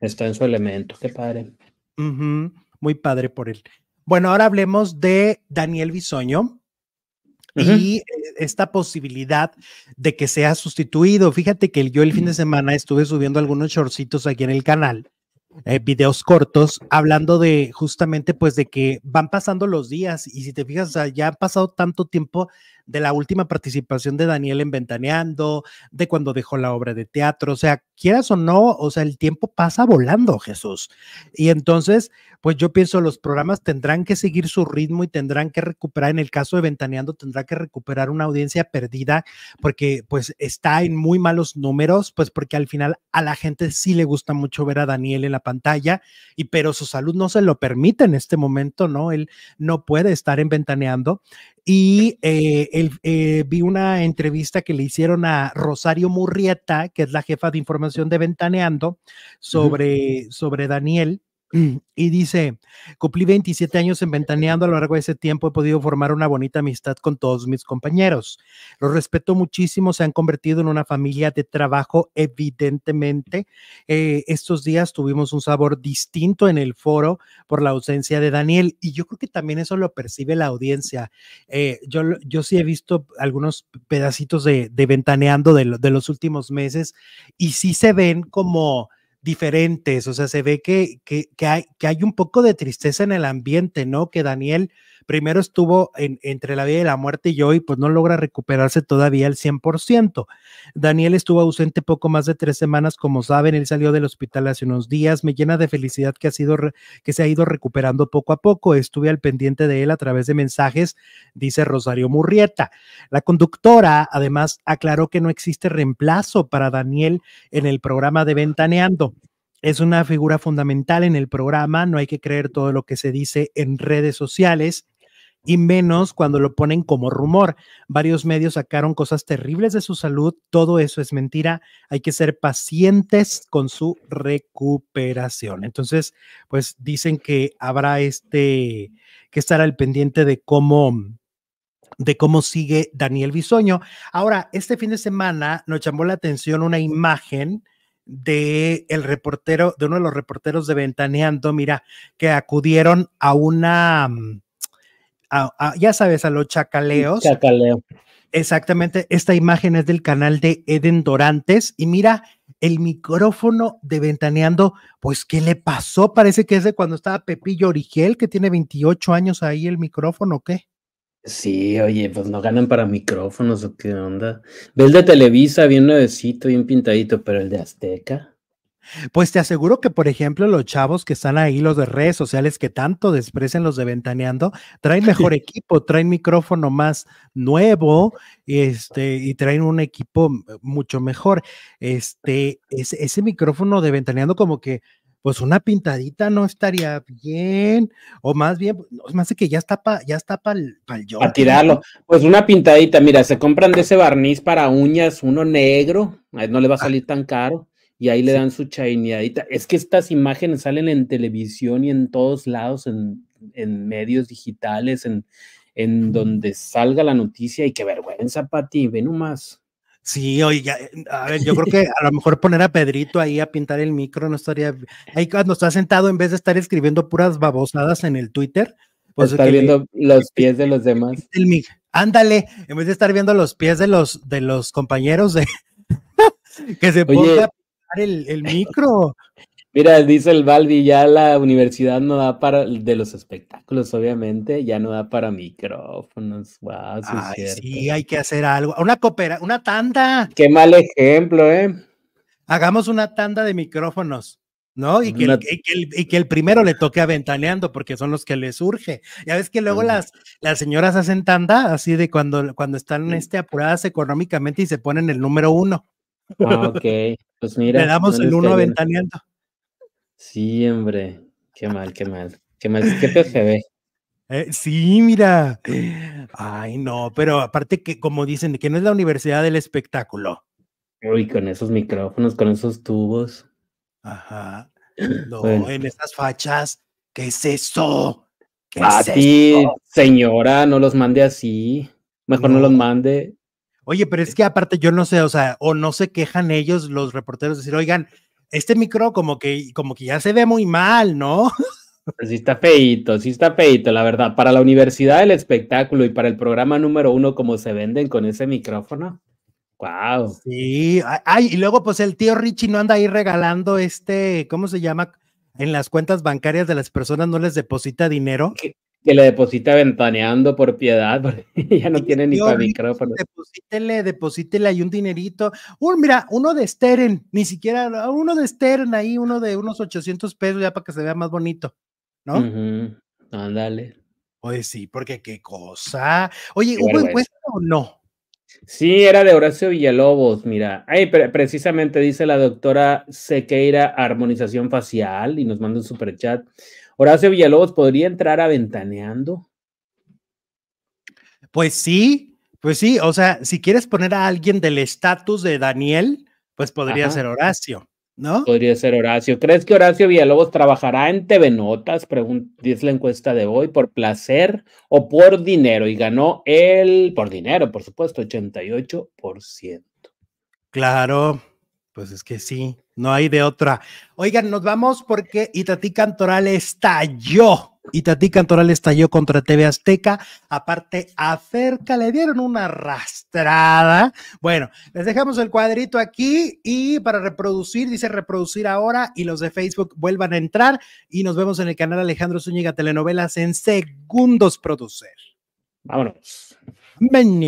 Está en su elemento, qué padre. Muy padre por él. Bueno, ahora hablemos de Daniel Bisoño y eh, esta posibilidad de que sea sustituido. Fíjate que yo el fin de mm. semana estuve subiendo algunos shortcitos aquí en el canal. Eh, videos cortos hablando de justamente pues de que van pasando los días y si te fijas, ya han pasado tanto tiempo de la última participación de Daniel en Ventaneando, de cuando dejó la obra de teatro, o sea, quieras o no, o sea, el tiempo pasa volando, Jesús. Y entonces, pues yo pienso, los programas tendrán que seguir su ritmo y tendrán que recuperar, en el caso de Ventaneando, tendrá que recuperar una audiencia perdida porque pues está en muy malos números, pues porque al final a la gente sí le gusta mucho ver a Daniel en la pantalla, y pero su salud no se lo permite en este momento, ¿no? Él no puede estar en Ventaneando. Y eh, eh, vi una entrevista que le hicieron a Rosario Murrieta, que es la jefa de información de Ventaneando, sobre, sobre Daniel. Y dice, cumplí 27 años en Ventaneando, a lo largo de ese tiempo he podido formar una bonita amistad con todos mis compañeros. Los respeto muchísimo, se han convertido en una familia de trabajo, evidentemente. Eh, estos días tuvimos un sabor distinto en el foro por la ausencia de Daniel y yo creo que también eso lo percibe la audiencia. Eh, yo, yo sí he visto algunos pedacitos de, Ventaneando de, de los últimos meses y sí se ven como diferentes, o sea, se ve que, que, hay, que hay un poco de tristeza en el ambiente, ¿no? Que Daniel Primero estuvo entre la vida y la muerte y hoy pues no logra recuperarse todavía al 100%. Daniel estuvo ausente poco más de tres semanas, como saben, él salió del hospital hace unos días. Me llena de felicidad que, ha sido que se ha ido recuperando poco a poco. Estuve al pendiente de él a través de mensajes, dice Rosario Murrieta. La conductora además aclaró que no existe reemplazo para Daniel en el programa de Ventaneando es una figura fundamental en el programa, no hay que creer todo lo que se dice en redes sociales y menos cuando lo ponen como rumor. Varios medios sacaron cosas terribles de su salud, todo eso es mentira, hay que ser pacientes con su recuperación. Entonces, pues dicen que habrá este, que estará al pendiente de cómo de cómo sigue Daniel Bisoño. Ahora, este fin de semana nos llamó la atención una imagen de el reportero, de uno de los reporteros de Ventaneando, mira, que acudieron a una, ya sabes, a los chacaleos. Exactamente, esta imagen es del canal de Eden Dorantes y mira el micrófono de Ventaneando, pues ¿qué le pasó? Parece que es de cuando estaba Pepillo Origel, que tiene 28 años ahí el micrófono, ¿o ¿qué? Sí, oye, pues no ganan para micrófonos o qué onda. Ves de Televisa bien nuevecito, bien pintadito, pero el de Azteca. Pues te aseguro que, por ejemplo, los chavos que están ahí, los de redes sociales que tanto desprecian los de Ventaneando, traen mejor equipo, traen micrófono más nuevo este, y traen un equipo mucho mejor. Este, ese micrófono de Ventaneando como que, pues una pintadita no estaría bien, o más bien, más que ya está para ya está pa el yo. tirarlo. Pues una pintadita, mira, se compran de ese barniz para uñas, uno negro, no le va a salir tan caro y ahí le dan su chaineadita. Es que estas imágenes salen en televisión y en todos lados, en, medios digitales, en, en, donde salga la noticia y qué vergüenza, Pati, ve nomás. Sí, oye, a ver, yo creo que a lo mejor poner a Pedrito ahí a pintar el micro no estaría. Ahí cuando está sentado, en vez de estar escribiendo puras babosadas en el Twitter, pues. Está viendo los pies de los demás. ándale, en vez de estar viendo los pies de los, de los compañeros de, que se ponga el, micro. Mira, dice el Balbi, ya la universidad no da para, de los espectáculos, obviamente, ya no da para micrófonos. Wow, sí, hay que hacer algo. Una coopera, una tanda. Qué mal ejemplo, ¿eh? Hagamos una tanda de micrófonos. ¿no? Y que, el, que el, primero le toque aventaneando porque son los que le surge. Ya ves que luego mm. las, las señoras hacen tanda así de cuando, cuando están este, apuradas económicamente y se ponen el número uno. Ah, ok. Pues mira. Le damos el uno aventaneando. Sí, hombre. Qué mal, qué mal. Qué mal. Qué eh, sí, mira. Ay, no, pero aparte que, como dicen, que no es la universidad del espectáculo. Uy, con esos micrófonos, con esos tubos. Ajá. No, en estas fachas. ¿Qué es eso? ¿Qué a ti, señora, no los mande así. Mejor no los mande. Oye, pero es que aparte yo no sé, o sea, o no se quejan ellos los reporteros decir, oigan, este micro como que, como que ya se ve muy mal, ¿no? Sí está feito, sí está feito, la verdad. Para la universidad del espectáculo y para el programa número uno, como se venden con ese micrófono. Wow. Sí, ay, y luego pues el tío Richie no anda ahí regalando este, ¿cómo se llama? En las cuentas bancarias de las personas no les deposita dinero que le deposita ventaneando por piedad, porque ya no tiene ni para micrófono. Deposítele, deposítele ahí un dinerito. Uy, mira, uno de Steren, ni siquiera, uno de Steren ahí, uno de unos 800 pesos ya para que se vea más bonito, ¿no? Ándale. Oye, sí, porque qué cosa. Oye, ¿hubo encuesta o no? Sí, era de Horacio Villalobos, mira. Ay, precisamente dice la doctora Sequeira, armonización facial, y nos manda un super chat. Horacio Villalobos podría entrar aventaneando. Pues sí, pues sí, o sea, si quieres poner a alguien del estatus de Daniel, pues podría ser Horacio, ¿no? Podría ser Horacio. ¿Crees que Horacio Villalobos trabajará en TV Notas? Es la encuesta de hoy, por placer o por dinero. Y ganó él por dinero, por supuesto, 88%. Claro, pues es que sí, no hay de otra. Oigan, nos vamos porque Itatí Cantoral estalló. Itatí Cantoral estalló contra TV Azteca. Aparte, acerca le dieron una arrastrada. Bueno, les dejamos el cuadrito aquí y para reproducir, dice reproducir ahora y los de Facebook vuelvan a entrar y nos vemos en el canal Alejandro Zúñiga Telenovelas en segundos Producir. Vámonos. Vení.